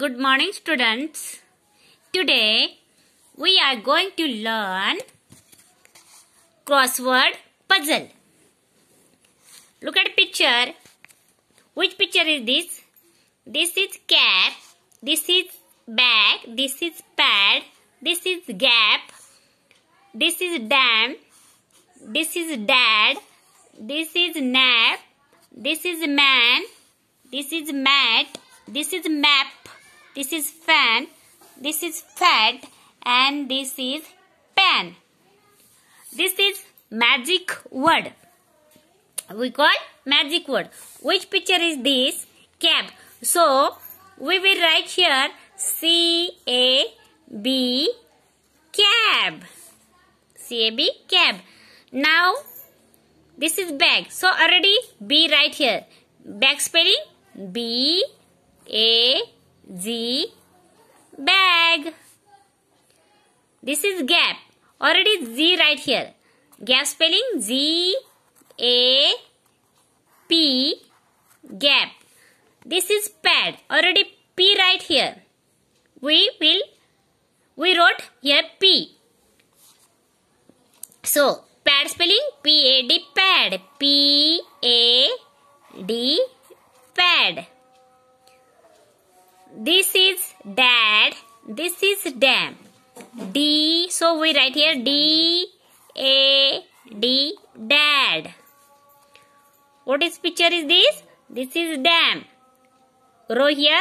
Good morning students. Today we are going to learn crossword puzzle. Look at picture. Which picture is this? This is cap, this is bag, this is pad, this is gap, this is dam, this is dad, this is nap, this is man, this is mat, this is map, this is fan, this is fat and this is pan. This is magic word. We call magic word. Which picture is this? Cab. So, we will write here C-A-B cab. C-A-B cab. Now, this is bag. So, already B right here. Bag spelling B-A-B. Z, bag. This is gap. Already Z right here. Gap spelling Z A P. gap. This is pad. Already P right here. We will we wrote here P. So pad spelling P A D pad. P A D pad. This is dad. This is dam. D. So we write here D A D dad. What is picture is this? This is dam. Row here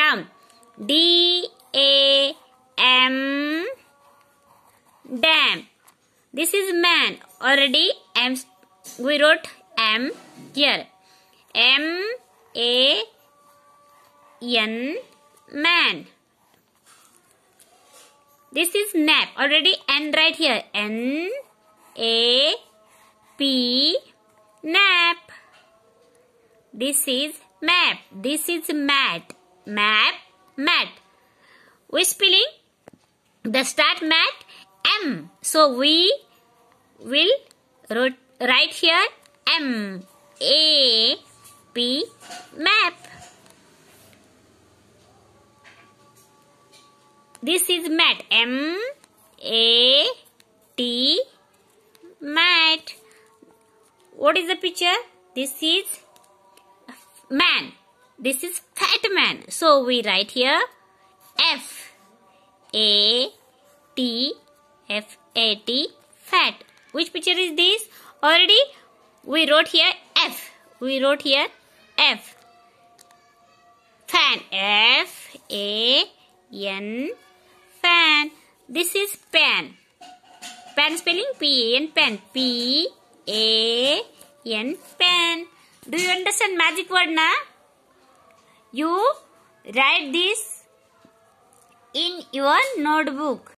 dam. D A M dam. This is man. Already M we wrote M here. M A N man. This is nap. Already N right here. N A P nap. This is map. This is mat. Map mat. We spelling the start mat M. So we will write here M A P map. This is mat. M A T mat. What is the picture? This is man. This is fat man. So we write here F A T F A T fat. Which picture is this? Already we wrote here F. We wrote here F. Fan. F A N this is pen. Pen spelling p a n pen. P A N pen. Do you understand magic word na? You write this in your notebook.